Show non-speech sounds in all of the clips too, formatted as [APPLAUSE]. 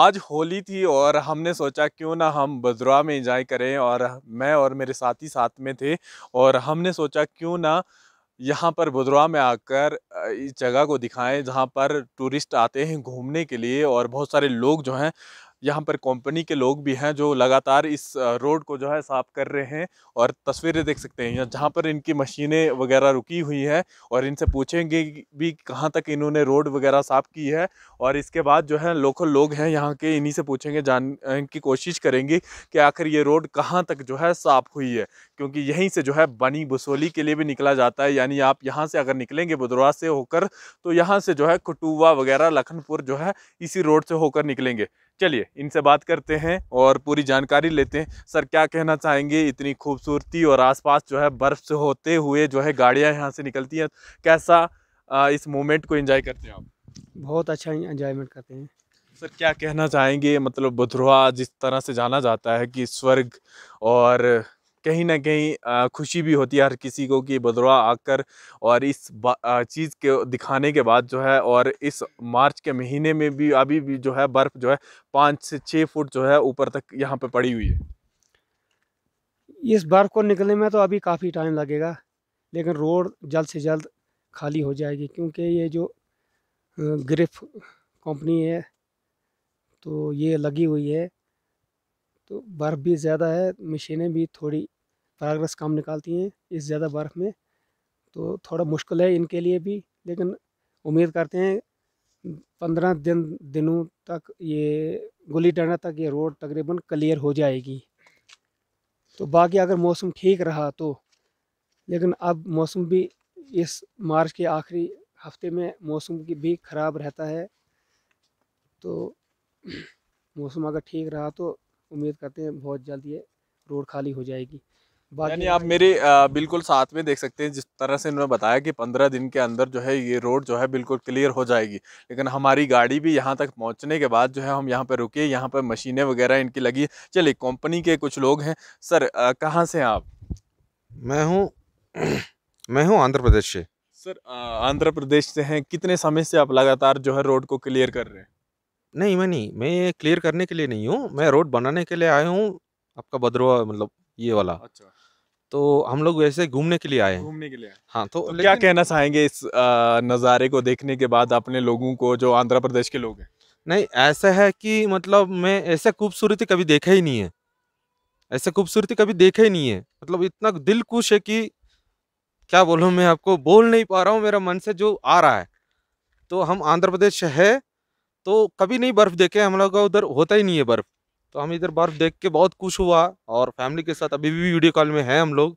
आज होली थी और हमने सोचा क्यों ना हम बजरा में इंजॉय करें और मैं और मेरे साथी साथ में थे और हमने सोचा क्यों ना यहाँ पर बुधरा में आकर इस जगह को दिखाएं जहाँ पर टूरिस्ट आते हैं घूमने के लिए और बहुत सारे लोग जो हैं यहाँ पर कंपनी के लोग भी हैं जो लगातार इस रोड को जो है साफ कर रहे हैं और तस्वीरें देख सकते हैं जहाँ पर इनकी मशीनें वगैरह रुकी हुई हैं और इनसे पूछेंगे भी कहाँ तक इन्होंने रोड वगैरह साफ की है और इसके बाद जो है लोकल लोग हैं यहाँ के इन्हीं से पूछेंगे जान की कोशिश करेंगे कि आखिर ये रोड कहाँ तक जो है साफ हुई है क्योंकि यहीं से जो है बनी बसोली के लिए भी निकला जाता है यानी आप यहाँ से अगर निकलेंगे बुधवा से होकर तो यहाँ से जो है कटुआ वगैरह लखनपुर जो है इसी रोड से होकर निकलेंगे चलिए इनसे बात करते हैं और पूरी जानकारी लेते हैं सर क्या कहना चाहेंगे इतनी खूबसूरती और आसपास जो है बर्फ़ से होते हुए जो है गाड़ियाँ यहाँ से निकलती हैं कैसा इस मोमेंट को इन्जॉय करते हैं आप बहुत अच्छा इंजॉयमेंट करते हैं सर क्या कहना चाहेंगे मतलब बुधवा जिस तरह से जाना जाता है कि स्वर्ग और कहीं ना कहीं खुशी भी होती है हर किसी को कि बदरवा आकर और इस चीज़ के दिखाने के बाद जो है और इस मार्च के महीने में भी अभी भी जो है बर्फ़ जो है पाँच से छः फुट जो है ऊपर तक यहाँ पर पड़ी हुई है इस बर्फ़ को निकलने में तो अभी काफ़ी टाइम लगेगा लेकिन रोड जल्द से जल्द खाली हो जाएगी क्योंकि ये जो ग्रिफ कंपनी है तो ये लगी हुई है तो बर्फ़ भी ज़्यादा है मशीनें भी थोड़ी तारग्रस कम निकालती हैं इस ज़्यादा बर्फ़ में तो थोड़ा मुश्किल है इनके लिए भी लेकिन उम्मीद करते हैं पंद्रह दिन दिनों तक ये गुली डंडा तक ये रोड तकरीबन क्लियर हो जाएगी तो बाकी अगर मौसम ठीक रहा तो लेकिन अब मौसम भी इस मार्च के आखिरी हफ्ते में मौसम की भी ख़राब रहता है तो मौसम अगर ठीक रहा तो उम्मीद करते हैं बहुत जल्द ये रोड खाली हो जाएगी यानी आप मेरे बिल्कुल साथ में देख सकते हैं जिस तरह से इन्होंने बताया कि पंद्रह दिन के अंदर जो है ये रोड जो है बिल्कुल क्लियर हो जाएगी लेकिन हमारी गाड़ी भी यहाँ तक पहुँचने के बाद जो है हम यहाँ पर रुके यहाँ पर मशीनें वगैरह इनकी लगी चलिए कंपनी के कुछ लोग हैं सर कहाँ से हैं आप मैं हूँ [CLEARS THROAT] मैं हूँ आंध्र प्रदेश से सर आंध्र प्रदेश से हैं कितने समय से आप लगातार जो है रोड को क्लियर कर रहे हैं नहीं मैं नहीं मैं क्लियर करने के लिए नहीं हूँ मैं रोड बनाने के लिए आया हूँ आपका बद्रोवा मतलब ये वाला अच्छा तो हम लोग वैसे घूमने के लिए आए हैं घूमने के लिए हाँ तो, तो क्या कहना चाहेंगे इस नज़ारे को देखने के बाद अपने लोगों को जो आंध्र प्रदेश के लोग हैं नहीं ऐसा है कि मतलब मैं ऐसा खूबसूरती कभी देखा ही नहीं है ऐसा खूबसूरती कभी देखा ही नहीं है मतलब इतना दिल खुश है कि क्या बोलूँ मैं आपको बोल नहीं पा रहा हूँ मेरा मन से जो आ रहा है तो हम आंध्र प्रदेश है तो कभी नहीं बर्फ़ देखे हम लोग का उधर होता ही नहीं है बर्फ़ तो हम इधर बर्फ़ देख के बहुत खुश हुआ और फैमिली के साथ अभी भी वीडियो कॉल में हैं हम लोग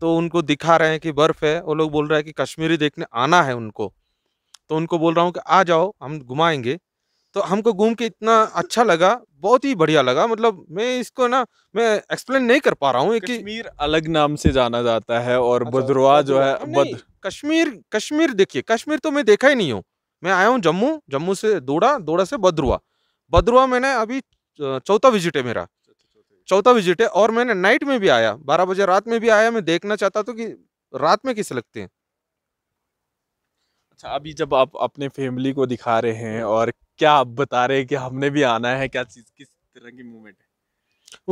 तो उनको दिखा रहे हैं कि बर्फ़ है वो लोग बोल रहे हैं कि कश्मीरी देखने आना है उनको तो उनको बोल रहा हूँ कि आ जाओ हम घुमाएंगे तो हमको घूम के इतना अच्छा लगा बहुत ही बढ़िया लगा मतलब मैं इसको ना मैं एक्सप्लेन नहीं कर पा रहा हूँ कश्मीर अलग नाम से जाना जाता है और अच्छा, बद्रुआ जो है तो बद कश्मीर कश्मीर देखिए कश्मीर तो मैं देखा ही नहीं हूँ मैं आया हूँ जम्मू जम्मू से दोड़ा दोड़ा से बद्रुआ बद्रुआ मैंने अभी चौथा विजिट है मेरा चौथा विजिट है और मैंने नाइट में भी आया बारह बजे रात में भी आया मैं देखना चाहता था कि रात में किस लगते हैं अच्छा अभी जब आप अपने फैमिली को दिखा रहे हैं और क्या आप बता रहे हैं कि हमने भी आना है क्या चीज़ किस तरह की मूवमेंट है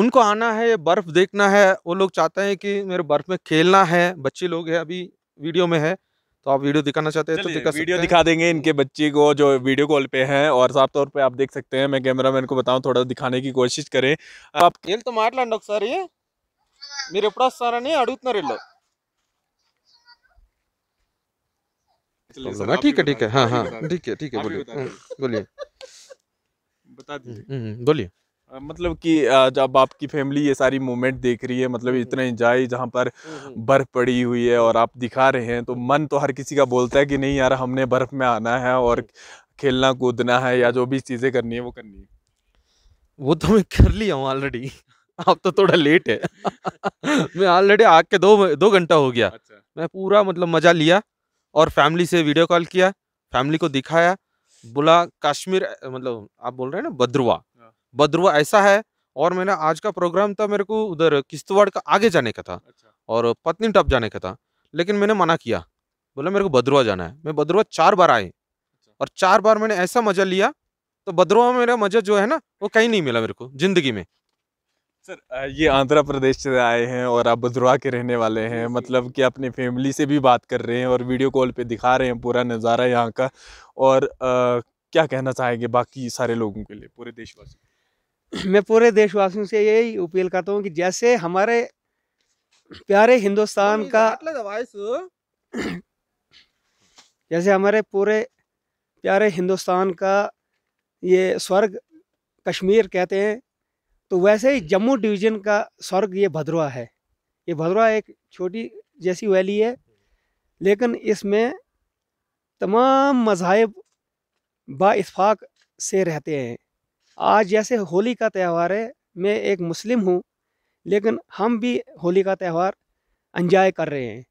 उनको आना है बर्फ़ देखना है वो लोग चाहते हैं कि मेरे बर्फ़ में खेलना है बच्चे लोग है अभी वीडियो में है तो आप वीडियो दिखाना चाहते हैं तो दिखा वीडियो दिखा देंगे इनके बच्चे को जो वीडियो कॉल पे हैं और साफ तौर पे आप देख सकते हैं मैं कैमरा मैन को बताऊं थोड़ा दिखाने की कोशिश करें आप खेल तो मार तो सर माटला ఒకసారి మీరు ఎప్పుడు వస్తారని అడుగుతున్నారు వీళ్ళు ठीक है ठीक है हाँ हाँ ठीक है ठीक है बोलिए हम्म, बोलिए बता दीजिए हम्म, हम्म, बोलिए मतलब कि जब आपकी फैमिली ये सारी मूवमेंट देख रही है मतलब इतना इंजॉय हम्म। जहाँ पर हम्म। बर्फ़ पड़ी हुई है और आप दिखा रहे हैं तो मन तो हर किसी का बोलता है कि नहीं यार हमने बर्फ़ में आना है और हम्म। खेलना कूदना है या जो भी चीज़ें करनी है वो करनी है वो तो मैं कर लिया हूँ ऑलरेडी आप तो थोड़ा लेट है [LAUGHS] मैं ऑलरेडी आग के दो दो घंटा हो गया अच्छा। मैं पूरा मतलब मज़ा लिया और फैमिली से वीडियो कॉल किया फैमिली को दिखाया बोला कश्मीर मतलब आप बोल रहे हैं ना बद्रुआ बद्रुआ ऐसा है और मैंने आज का प्रोग्राम था मेरे को उधर किश्तवाड़ का आगे जाने का था अच्छा। और पत्नी टॉप जाने का था लेकिन मैंने मना किया बोला मेरे को बद्रुआ जाना है मैं बद्रुआ चार बार आए अच्छा। और चार बार मैंने ऐसा मजा लिया तो बद्रुआ में मेरा मजा जो है ना वो कहीं नहीं मिला मेरे को जिंदगी में सर ये आंध्र प्रदेश से आए हैं और आप बद्रुआ के रहने वाले हैं मतलब कि अपने फैमिली से भी बात कर रहे हैं और वीडियो कॉल पे दिखा रहे हैं पूरा नज़ारा यहाँ का और क्या कहना चाहेंगे बाकी सारे लोगों के लिए पूरे देशवासी [CLEARS THROAT] मैं पूरे देशवासियों से यही अपील करता हूँ कि जैसे हमारे प्यारे हिंदुस्तान का मतलब [CLEARS THROAT] जैसे हमारे पूरे प्यारे हिंदुस्तान का ये स्वर्ग कश्मीर कहते हैं तो वैसे ही जम्मू डिवीज़न का स्वर्ग ये भद्रवा है ये भद्रवा एक छोटी जैसी वैली है लेकिन इसमें तमाम मज़ाहब बाफाक से रहते हैं आज जैसे होली का त्यौहार है मैं एक मुस्लिम हूँ लेकिन हम भी होली का त्यौहार इंजॉय कर रहे हैं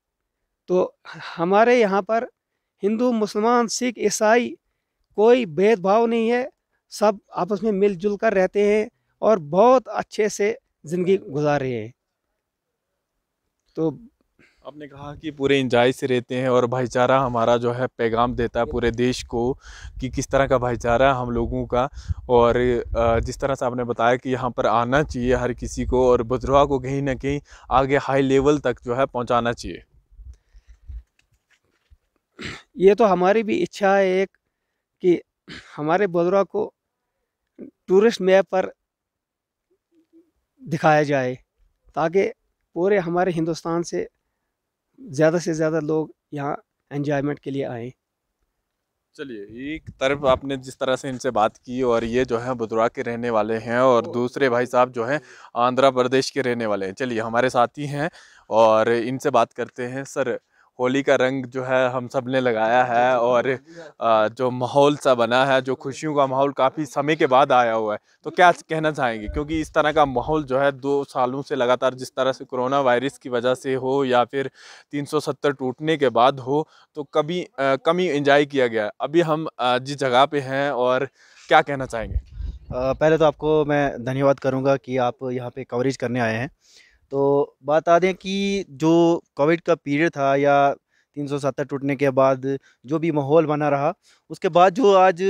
तो हमारे यहाँ पर हिंदू मुसलमान सिख ईसाई कोई भेदभाव नहीं है सब आपस में मिलजुल कर रहते हैं और बहुत अच्छे से ज़िंदगी गुजार रहे हैं तो आपने कहा कि पूरे इंजॉय से रहते हैं और भाईचारा हमारा जो है पैगाम देता है पूरे देश को कि किस तरह का भाईचारा हम लोगों का और जिस तरह से आपने बताया कि यहाँ पर आना चाहिए हर किसी को और बुजुर्गा को कहीं ना कहीं आगे हाई लेवल तक जो है पहुँचाना चाहिए ये तो हमारी भी इच्छा है एक कि हमारे बुजुर्गा को टूरिस्ट मैप पर दिखाया जाए ताकि पूरे हमारे हिंदुस्तान से ज़्यादा से ज़्यादा लोग यहाँ एन्जॉयमेंट के लिए आएँ चलिए एक तरफ आपने जिस तरह से इनसे बात की और ये जो है बुधरा के रहने वाले हैं और दूसरे भाई साहब जो हैं आंध्र प्रदेश के रहने वाले हैं चलिए हमारे साथी हैं और इनसे बात करते हैं सर होली का रंग जो है हम सब ने लगाया है और जो माहौल सा बना है जो खुशियों का माहौल काफ़ी समय के बाद आया हुआ है तो क्या कहना चाहेंगे क्योंकि इस तरह का माहौल जो है दो सालों से लगातार जिस तरह से कोरोना वायरस की वजह से हो या फिर 370 टूटने के बाद हो तो कभी कमी इंजॉय किया गया अभी हम जिस जगह पर हैं और क्या कहना चाहेंगे पहले तो आपको मैं धन्यवाद करूँगा कि आप यहाँ पर कवरेज करने आए हैं तो बात आ दें कि जो कोविड का पीरियड था या तीन सौ सत्तर टूटने के बाद जो भी माहौल बना रहा उसके बाद जो आज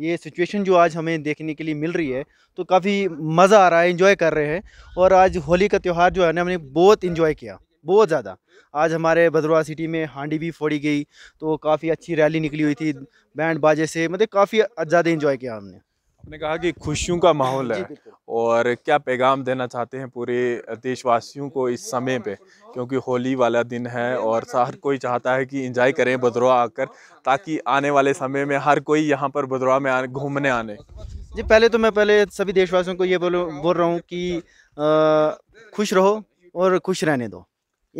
ये सिचुएशन जो आज हमें देखने के लिए मिल रही है तो काफ़ी मज़ा आ रहा है इन्जॉय कर रहे हैं और आज होली का त्यौहार जो है ना हमने बहुत इन्जॉय किया बहुत ज़्यादा आज हमारे भद्रवा सिटी में हांडी भी फोड़ी गई तो काफ़ी अच्छी रैली निकली हुई थी बैंड बाजे से मतलब काफ़ी ज़्यादा इन्जॉय किया हमने आपने कहा कि खुशियों का माहौल है और क्या पैगाम देना चाहते हैं पूरे देशवासियों को इस समय पे क्योंकि होली वाला दिन है और हर कोई चाहता है कि इंजॉय करें बदरवा आकर ताकि आने वाले समय में हर कोई यहाँ पर बदरवा में आने घूमने आने जी पहले तो मैं पहले सभी देशवासियों को ये बोलो बोल रहा हूँ कि आ, खुश रहो और खुश रहने दो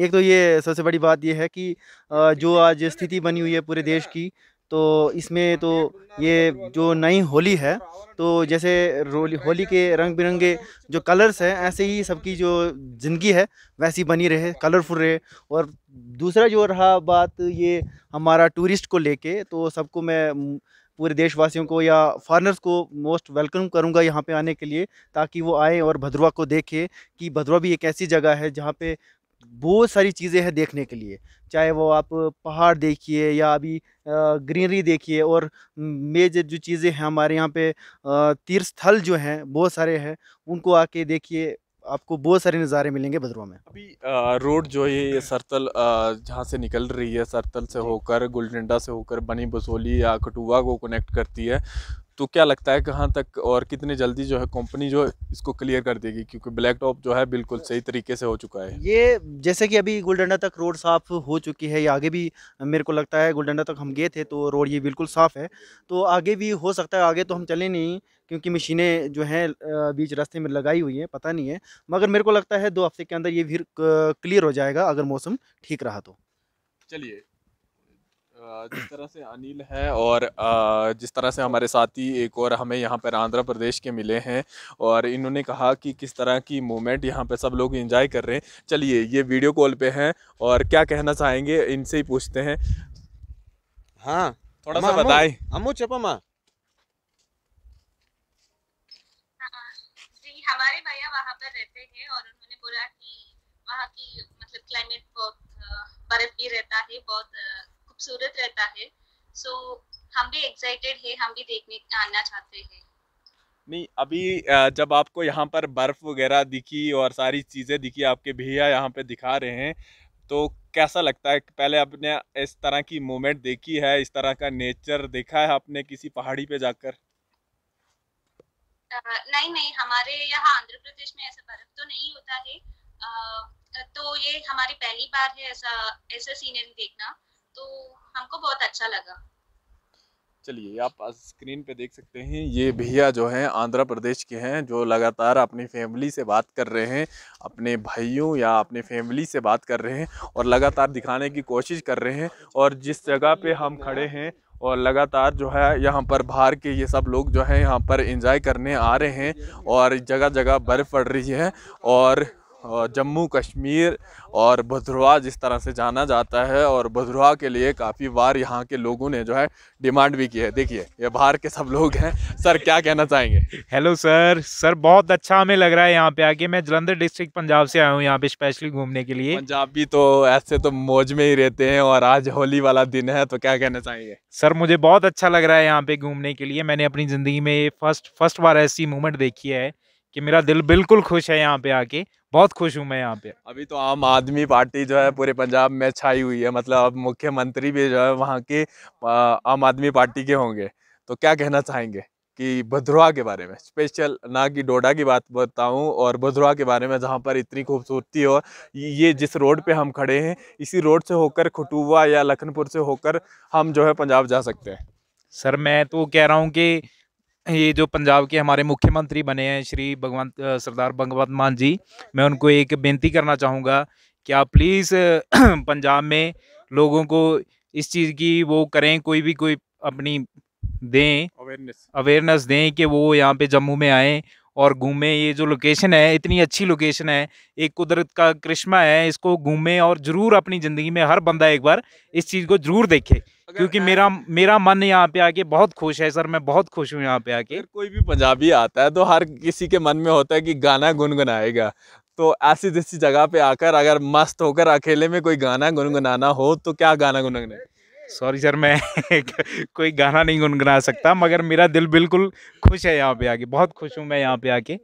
एक तो ये सबसे बड़ी बात यह है कि जो आज स्थिति बनी हुई है पूरे देश की तो इसमें तो ये जो नई होली है तो जैसे होली के रंग बिरंगे जो कलर्स हैं ऐसे ही सबकी जो ज़िंदगी है वैसी बनी रहे कलरफुल रहे और दूसरा जो रहा बात ये हमारा टूरिस्ट को लेके तो सबको मैं पूरे देशवासियों को या फॉरनर्स को मोस्ट वेलकम करूंगा यहाँ पे आने के लिए ताकि वो आए और भद्रवा को देखें कि भद्रवा भी एक ऐसी जगह है जहाँ पे बहुत सारी चीज़ें हैं देखने के लिए चाहे वो आप पहाड़ देखिए या अभी ग्रीनरी देखिए और मेजर जो चीज़ें हैं हमारे यहाँ पे तीर्थ स्थल जो हैं बहुत सारे हैं उनको आके देखिए आपको बहुत सारे नज़ारे मिलेंगे बदरों में अभी रोड जो है ये सरतल जहाँ से निकल रही है सरतल से होकर गुलडंडा से होकर बनी बसोली या कटुआ को कनेक्ट करती है तो क्या लगता है कहाँ तक और कितने जल्दी जो है कंपनी जो इसको क्लियर कर देगी क्योंकि ब्लैक टॉप जो है बिल्कुल सही तरीके से हो चुका है ये जैसे कि अभी गुलडंडा तक रोड साफ़ हो चुकी है या आगे भी मेरे को लगता है गुलडंडा तक हम गए थे तो रोड ये बिल्कुल साफ़ है तो आगे भी हो सकता है आगे तो हम चले नहीं क्योंकि मशीनें जो हैं बीच रास्ते में लगाई हुई हैं पता नहीं है मगर मेरे को लगता है दो हफ्ते के अंदर ये फिर क्लियर हो जाएगा अगर मौसम ठीक रहा तो चलिए जिस तरह से अनिल है और जिस तरह से हमारे साथी एक और हमें यहाँ पर आंध्र प्रदेश के मिले हैं और इन्होंने कहा कि किस तरह की मूवमेंट यहाँ पे सब लोग एंजॉय कर रहे हैं चलिए ये वीडियो कॉल पे हैं और क्या कहना चाहेंगे इनसे ही पूछते हैं हाँ थोड़ा सा बताए अमू चपा माँ हमारे बोला मतलब बर्फ भी रहता है बहुत खूबसूरत रहता है सो so, हम भी एक्साइटेड है हम भी देखने आना चाहते हैं नहीं अभी जब आपको यहाँ पर बर्फ़ वगैरह दिखी और सारी चीज़ें दिखी आपके भैया यहाँ पे दिखा रहे हैं तो कैसा लगता है पहले आपने इस तरह की मोमेंट देखी है इस तरह का नेचर देखा है आपने किसी पहाड़ी पे जाकर नहीं नहीं हमारे यहाँ आंध्र प्रदेश में ऐसा बर्फ तो नहीं होता है तो ये हमारी पहली बार है ऐसा ऐसा सीनरी देखना तो हमको बहुत अच्छा लगा चलिए आप स्क्रीन पे देख सकते हैं ये भैया जो हैं आंध्र प्रदेश के हैं जो लगातार अपनी फैमिली से बात कर रहे हैं अपने भाइयों या अपने फैमिली से बात कर रहे हैं और लगातार दिखाने की कोशिश कर रहे हैं और जिस जगह पे हम खड़े हैं और लगातार जो है यहाँ पर बाहर के ये सब लोग जो है यहाँ पर इंजॉय करने आ रहे हैं और जगह जगह बर्फ़ पड़ रही है और जम्मू कश्मीर और भद्रवाह जिस तरह से जाना जाता है और भद्रवाह के लिए काफ़ी बार यहाँ के लोगों ने जो है डिमांड भी की है देखिए ये बाहर के सब लोग हैं सर क्या कहना चाहेंगे हेलो सर सर बहुत अच्छा हमें लग रहा है यहाँ पे आके मैं जलंधर डिस्ट्रिक्ट पंजाब से आया हूँ यहाँ पे स्पेशली घूमने के लिए पंजाबी तो ऐसे तो मौज में ही रहते हैं और आज होली वाला दिन है तो क्या कहना चाहेंगे सर मुझे बहुत अच्छा लग रहा है यहाँ पे घूमने के लिए मैंने अपनी ज़िंदगी में फर्स्ट फर्स्ट बार ऐसी मूवमेंट देखी है कि मेरा दिल बिल्कुल खुश है यहाँ पे आके बहुत खुश हूँ मैं यहाँ पे अभी तो आम आदमी पार्टी जो है पूरे पंजाब में छाई हुई है मतलब अब मुख्यमंत्री भी जो है वहाँ के आम आदमी पार्टी के होंगे तो क्या कहना चाहेंगे कि भद्रोहा के बारे में स्पेशल ना कि डोडा की बात बताऊं और भद्रोहा के बारे में जहां पर इतनी खूबसूरती और ये जिस रोड पे हम खड़े हैं इसी रोड से होकर खटुआ या लखनपुर से होकर हम जो है पंजाब जा सकते हैं सर मैं तो कह रहा हूँ कि ये जो पंजाब के हमारे मुख्यमंत्री बने हैं श्री भगवंत सरदार भगवंत मान जी मैं उनको एक बेनती करना चाहूँगा कि आप प्लीज़ [CLEARS THROAT] पंजाब में लोगों को इस चीज़ की वो करें कोई भी कोई अपनी दें अवेयरनेस अवेयरनेस दें कि वो यहाँ पे जम्मू में आएँ और घूमें ये जो लोकेशन है इतनी अच्छी लोकेशन है एक कुदरत का करिश्मा है इसको घूमें और ज़रूर अपनी ज़िंदगी में हर बंदा एक बार इस चीज़ को ज़रूर देखे क्योंकि मेरा मेरा मन यहाँ पे आके बहुत खुश है सर मैं बहुत खुश हूँ यहाँ पे आके कोई भी पंजाबी आता है तो हर किसी के मन में होता है कि गाना गुनगुनाएगा तो ऐसी जैसी जगह पे आकर अगर मस्त होकर अकेले में कोई गाना गुनगुनाना हो तो क्या गाना गुनगुनाए सॉरी सर मैं [LAUGHS] कोई गाना नहीं गुनगुना सकता मगर मेरा दिल बिल्कुल खुश है यहाँ पे आके बहुत खुश हूँ मैं यहाँ पे आके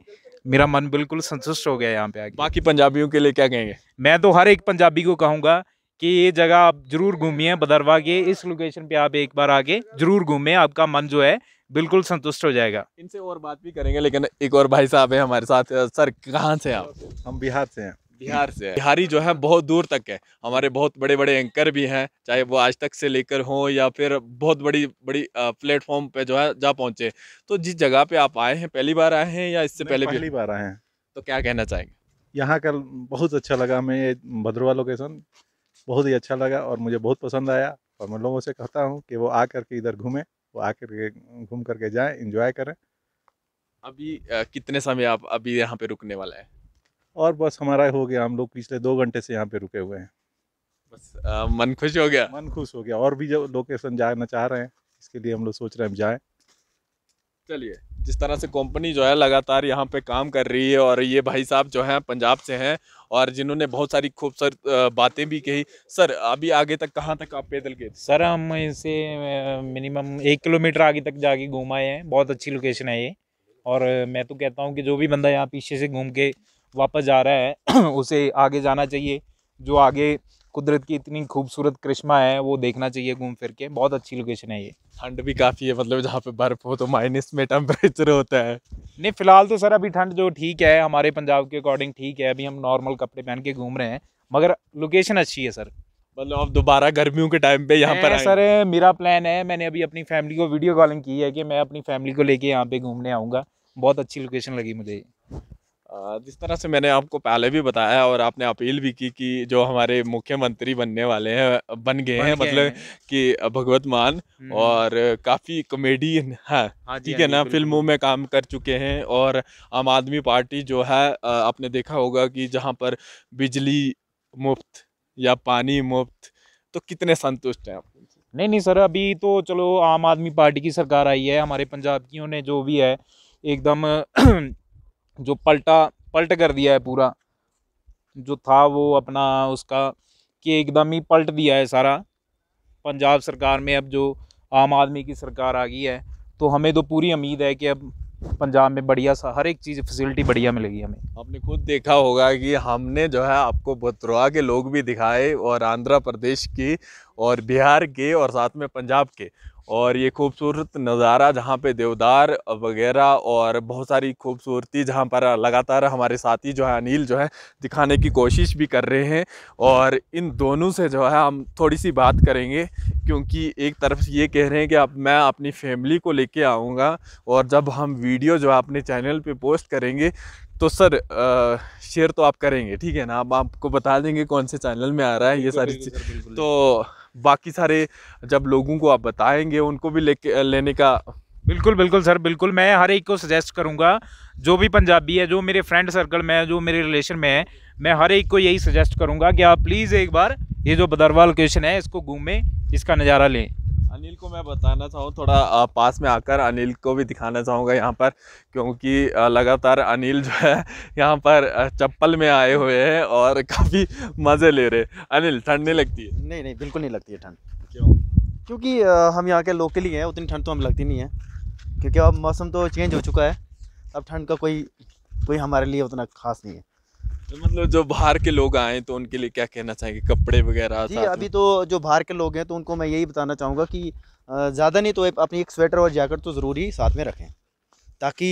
मेरा मन बिल्कुल संतुष्ट हो गया यहाँ पे आके बाकी पंजाबियों के लिए क्या कहेंगे मैं तो हर एक पंजाबी को कहूँगा कि ये जगह आप जरूर घूमिए बदरवा के इस लोकेशन पे आप एक बार आके जरूर घूमें आपका मन जो है बिल्कुल संतुष्ट हो जाएगा इनसे और बात भी करेंगे लेकिन एक और भाई साहब है हमारे साथ सर कहाँ से आप हम बिहार से हैं बिहार से है बिहारी जो है बहुत दूर तक है हमारे बहुत बड़े बड़े एंकर भी हैं चाहे वो आज तक से लेकर हो या फिर बहुत बड़ी बड़ी प्लेटफॉर्म पे जो है जा पहुंचे तो जिस जगह पे आप आए हैं पहली बार आए हैं या इससे पहले पहली बार आए हैं तो क्या कहना चाहेंगे यहाँ का बहुत अच्छा लगा हमें ये भद्रवा लोकेशन बहुत ही अच्छा लगा और मुझे बहुत पसंद आया और मैं लोगों से कहता हूँ कि वो आ करके इधर घूमें वो आ करके घूम करके जाए इंजॉय करें अभी कितने समय आप अभी यहाँ पे रुकने वाला है और बस हमारा हो गया हम लोग पिछले दो घंटे से यहाँ पे रुके हुए हैं बस आ, मन खुश हो गया मन खुश हो गया और भी जो लोकेशन जाना चाह रहे हैं इसके लिए हम लोग सोच रहे हैं हम जाएँ चलिए जिस तरह से कंपनी जो है लगातार यहाँ पे काम कर रही है और ये भाई साहब जो हैं पंजाब से हैं और जिन्होंने बहुत सारी खूबसूरत बातें भी कही सर अभी आगे तक कहाँ तक आप पैदल गए सर हम इसे मिनिमम एक किलोमीटर आगे तक जाके घूम आए हैं बहुत अच्छी लोकेशन है ये और मैं तो कहता हूँ कि जो भी बंदा यहाँ पीछे से घूम के वापस जा रहा है [CLEARS THROAT] उसे आगे जाना चाहिए जो आगे कुदरत की इतनी खूबसूरत करिश्मा है वो देखना चाहिए घूम फिर के बहुत अच्छी लोकेशन है ये ठंड भी काफ़ी है मतलब जहाँ पे बर्फ़ हो तो माइनस में टेम्परेचर होता है नहीं फ़िलहाल तो सर अभी ठंड जो ठीक है हमारे पंजाब के अकॉर्डिंग ठीक है अभी हम नॉर्मल कपड़े पहन के घूम रहे हैं मगर लोकेशन अच्छी है सर मतलब अब दोबारा गर्मियों के टाइम पे यहाँ पर सर मेरा प्लान है मैंने अभी अपनी फैमिली को वीडियो कॉलिंग की है कि मैं अपनी फैमिली को लेके यहाँ पे घूमने आऊँगा बहुत अच्छी लोकेशन लगी मुझे जिस तरह से मैंने आपको पहले भी बताया और आपने अपील भी की कि जो हमारे मुख्यमंत्री बनने वाले हैं बन गए हैं मतलब कि भगवत मान हम्म, हम्म। और काफ़ी कॉमेडी हाँ हाँ है हाँ, ठीक है ना फिल्मों में काम कर चुके हैं और आम आदमी पार्टी जो है आपने देखा होगा कि जहाँ पर बिजली मुफ्त या पानी मुफ्त तो कितने संतुष्ट हैं आप नहीं नहीं सर अभी तो चलो आम आदमी पार्टी की सरकार आई है हमारे पंजाब की ने जो भी है एकदम जो पलटा पलट कर दिया है पूरा जो था वो अपना उसका कि एकदम ही पलट दिया है सारा पंजाब सरकार में अब जो आम आदमी की सरकार आ गई है तो हमें तो पूरी उम्मीद है कि अब पंजाब में बढ़िया सा हर एक चीज़ फैसिलिटी बढ़िया मिलेगी हमें आपने खुद देखा होगा कि हमने जो है आपको बुतरवा के लोग भी दिखाए और आंध्र प्रदेश की और बिहार के और साथ में पंजाब के और ये खूबसूरत नज़ारा जहाँ पे देवदार वगैरह और बहुत सारी खूबसूरती जहाँ पर लगातार हमारे साथी जो है अनिल जो है दिखाने की कोशिश भी कर रहे हैं और इन दोनों से जो है हम थोड़ी सी बात करेंगे क्योंकि एक तरफ ये कह रहे हैं कि अब मैं अपनी फैमिली को लेके आऊँगा और जब हम वीडियो जो है अपने चैनल पर पोस्ट करेंगे तो सर शेयर तो आप करेंगे ठीक है ना आप आपको बता देंगे कौन से चैनल में आ रहा है ये सारी चीज़ तो बाकी सारे जब लोगों को आप बताएंगे उनको भी लेके लेने का बिल्कुल बिल्कुल सर बिल्कुल मैं हर एक को सजेस्ट करूंगा जो भी पंजाबी है जो मेरे फ्रेंड सर्कल में है जो मेरे रिलेशन में है मैं हर एक को यही सजेस्ट करूंगा कि आप प्लीज़ एक बार ये जो बदरवा लोकेशन है इसको घूमें इसका नज़ारा लें अनिल को मैं बताना चाहूँ थोड़ा पास में आकर अनिल को भी दिखाना चाहूँगा यहाँ पर क्योंकि लगातार अनिल जो है यहाँ पर चप्पल में आए हुए हैं और काफ़ी मज़े ले रहे अनिल ठंड नहीं लगती है नहीं नहीं बिल्कुल नहीं लगती है ठंड क्यों क्योंकि हम यहाँ के लोकल ही हैं उतनी ठंड तो हमें लगती नहीं है क्योंकि अब मौसम तो चेंज हो चुका है अब ठंड का कोई कोई हमारे लिए उतना खास नहीं है मतलब जो बाहर के लोग आए तो उनके लिए क्या कहना चाहेंगे कपड़े वगैरह जी अभी तो जो बाहर के लोग हैं तो उनको मैं यही बताना चाहूँगा कि ज़्यादा नहीं तो अपनी एक स्वेटर और जैकेट तो ज़रूरी साथ में रखें ताकि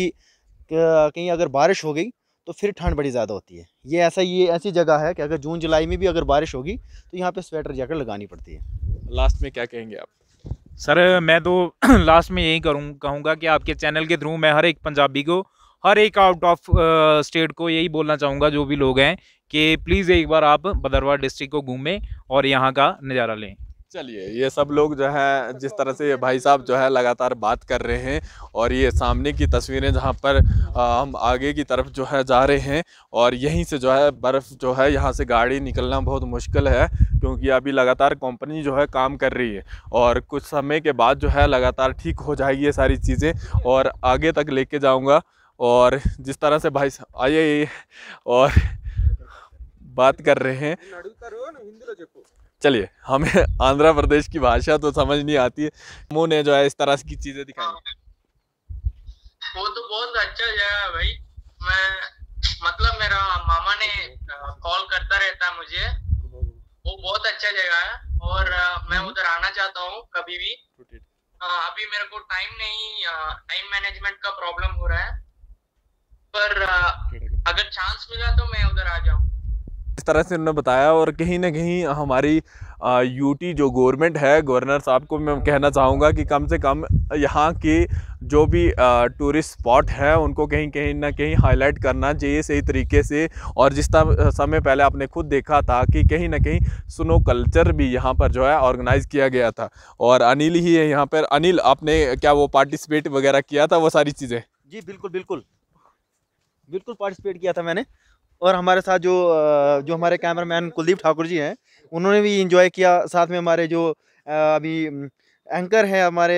कहीं अगर बारिश हो गई तो फिर ठंड बड़ी ज़्यादा होती है ये ऐसा ये ऐसी जगह है कि अगर जून जुलाई में भी अगर बारिश होगी तो यहाँ पर स्वेटर जैकेट लगानी पड़ती है लास्ट में क्या कहेंगे आप सर मैं तो [CLEARS THROAT] लास्ट में यही करूँ कहूँगा कि आपके चैनल के थ्रू मैं हर एक पंजाबी को हर एक आउट ऑफ स्टेट को यही बोलना चाहूँगा जो भी लोग हैं कि प्लीज़ एक बार आप भदरवा डिस्ट्रिक्ट को घूमें और यहाँ का नज़ारा लें चलिए ये सब लोग जो है जिस तरह से ये भाई साहब जो है लगातार बात कर रहे हैं और ये सामने की तस्वीरें जहाँ पर आ, हम आगे की तरफ जो है जा रहे हैं और यहीं से जो है बर्फ़ जो है यहाँ से गाड़ी निकलना बहुत मुश्किल है क्योंकि अभी लगातार कंपनी जो है काम कर रही है और कुछ समय के बाद जो है लगातार ठीक हो जाएगी ये सारी चीज़ें और आगे तक लेके जाऊँगा और जिस तरह से भाई आइए और बात कर रहे हैं चलिए हमें आंध्र प्रदेश की भाषा तो समझ नहीं आती है मुँह ने जो है इस तरह की चीजें दिखाई वो तो बहुत अच्छा जगह है भाई मैं मतलब मेरा मामा ने कॉल करता रहता है मुझे वो बहुत अच्छा जगह है और मैं हम्म। उधर आना चाहता हूँ कभी भी अभी मेरे को टाइम नहीं टाइम मैनेजमेंट का प्रॉब्लम हो रहा है पर अगर चांस मिला तो मैं उधर आ जाऊँ इस तरह से उन्होंने बताया और कहीं ना कहीं हमारी यूटी जो गवर्नमेंट है गवर्नर साहब को मैं कहना चाहूँगा कि कम से कम यहाँ के जो भी टूरिस्ट स्पॉट हैं उनको कहीं कहीं ना कहीं हाईलाइट करना चाहिए सही तरीके से और जिस तरह समय पहले आपने खुद देखा था कि कहीं ना कहीं स्नो कल्चर भी यहाँ पर जो है ऑर्गेनाइज़ किया गया था और अनिल ही है यहाँ पर अनिल आपने क्या वो पार्टिसिपेट वगैरह किया था वो सारी चीज़ें जी बिल्कुल बिल्कुल बिल्कुल पार्टिसिपेट किया था मैंने और हमारे साथ जो जो हमारे कैमरामैन कुलदीप ठाकुर जी हैं उन्होंने भी इंजॉय किया साथ में हमारे जो अभी एंकर हैं हमारे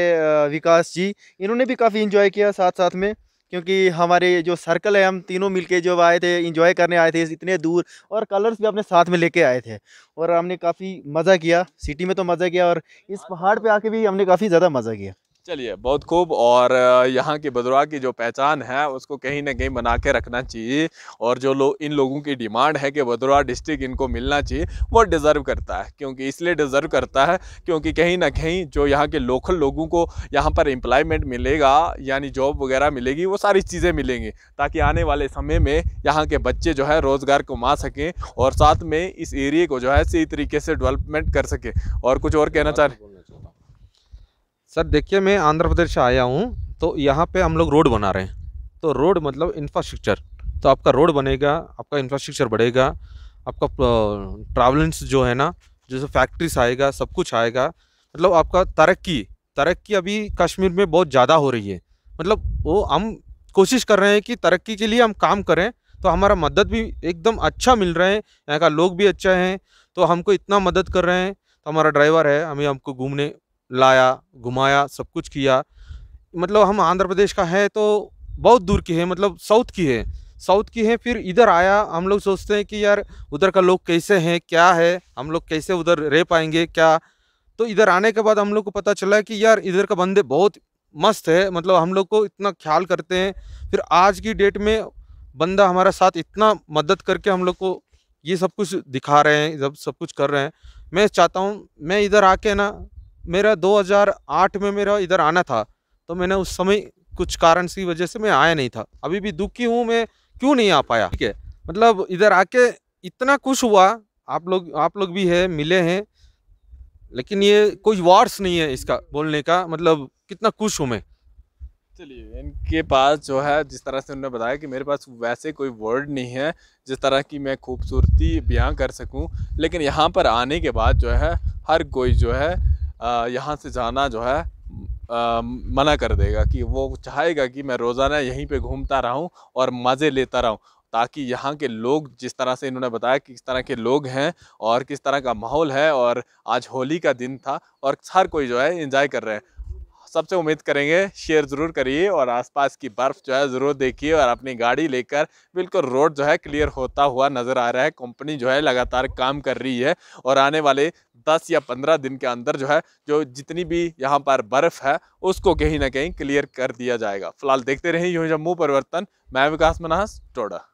विकास जी इन्होंने भी काफ़ी इंजॉय किया साथ साथ में क्योंकि हमारे जो सर्कल है हम तीनों मिलके जो आए थे इन्जॉय करने आए थे इतने दूर और कलर्स भी अपने साथ में लेके आए थे और हमने काफ़ी मज़ा किया सिटी में तो मज़ा किया और इस पहाड़ पे आके भी हमने काफ़ी ज़्यादा मज़ा किया चलिए बहुत खूब और यहाँ की बदरवा की जो पहचान है उसको कहीं ना कहीं बना के रखना चाहिए और जो लोग इन लोगों की डिमांड है कि बदरवा डिस्ट्रिक्ट इनको मिलना चाहिए वो डिज़र्व करता है क्योंकि इसलिए डिज़र्व करता है क्योंकि कहीं ना कहीं जो यहाँ के लोकल लोगों को यहाँ पर एम्प्लॉयमेंट मिलेगा यानी जॉब वगैरह मिलेगी वो सारी चीज़ें मिलेंगी ताकि आने वाले समय में यहाँ के बच्चे जो है रोज़गार कमा सकें और साथ में इस एरिए को जो है सही तरीके से डेवलपमेंट कर सकें और कुछ और कहना चाह रहे हैं सर देखिए मैं आंध्र प्रदेश से आया हूँ तो यहाँ पे हम लोग रोड बना रहे हैं तो रोड मतलब इंफ्रास्ट्रक्चर तो आपका रोड बनेगा आपका इंफ्रास्ट्रक्चर बढ़ेगा आपका ट्रैवलिंग्स जो है ना जैसे फैक्ट्रीज आएगा सब कुछ आएगा मतलब आपका तरक्की तरक्की अभी कश्मीर में बहुत ज़्यादा हो रही है मतलब वो हम कोशिश कर रहे हैं कि तरक्की के लिए हम काम करें तो हमारा मदद भी एकदम अच्छा मिल रहा है यहाँ का लोग भी अच्छा हैं तो हमको इतना मदद कर रहे हैं तो हमारा ड्राइवर है हमें हमको घूमने लाया घुमाया सब कुछ किया मतलब हम आंध्र प्रदेश का है तो बहुत दूर की है मतलब साउथ की है साउथ की है फिर इधर आया हम लोग सोचते हैं कि यार उधर का लोग कैसे हैं क्या है हम लोग कैसे उधर रह पाएंगे क्या तो इधर आने के बाद हम लोग को पता चला कि यार इधर का बंदे बहुत मस्त है मतलब हम लोग को इतना ख्याल करते हैं फिर आज की डेट में बंदा हमारा साथ इतना मदद करके हम लोग को ये सब कुछ दिखा रहे हैं सब सब कुछ कर रहे हैं मैं चाहता हूँ मैं इधर आके ना मेरा 2008 में मेरा इधर आना था तो मैंने उस समय कुछ कारण की वजह से मैं आया नहीं था अभी भी दुखी हूँ मैं क्यों नहीं आ पाया ठीक है मतलब इधर आके इतना खुश हुआ आप लोग आप लोग भी है मिले हैं लेकिन ये कोई वार्स नहीं है इसका बोलने का मतलब कितना खुश हूँ मैं चलिए इनके पास जो है जिस तरह से उन्होंने बताया कि मेरे पास वैसे कोई वर्ड नहीं है जिस तरह की मैं खूबसूरती बयां कर सकूं लेकिन यहाँ पर आने के बाद जो है हर कोई जो है यहाँ से जाना जो है आ, मना कर देगा कि वो चाहेगा कि मैं रोज़ाना यहीं पे घूमता रहूं और मज़े लेता रहूं ताकि यहाँ के लोग जिस तरह से इन्होंने बताया कि किस तरह के लोग हैं और किस तरह का माहौल है और आज होली का दिन था और हर कोई जो है इंजॉय कर रहे हैं सबसे उम्मीद करेंगे शेयर ज़रूर करिए और आसपास की बर्फ़ जो है ज़रूर देखिए और अपनी गाड़ी लेकर बिल्कुल रोड जो है क्लियर होता हुआ नज़र आ रहा है कंपनी जो है लगातार काम कर रही है और आने वाले दस या पंद्रह दिन के अंदर जो है जो जितनी भी यहाँ पर बर्फ़ है उसको कहीं ना कहीं क्लियर कर दिया जाएगा फिलहाल देखते रहें यूँ जम्मू परिवर्तन मैं विकास मनाहस टोडा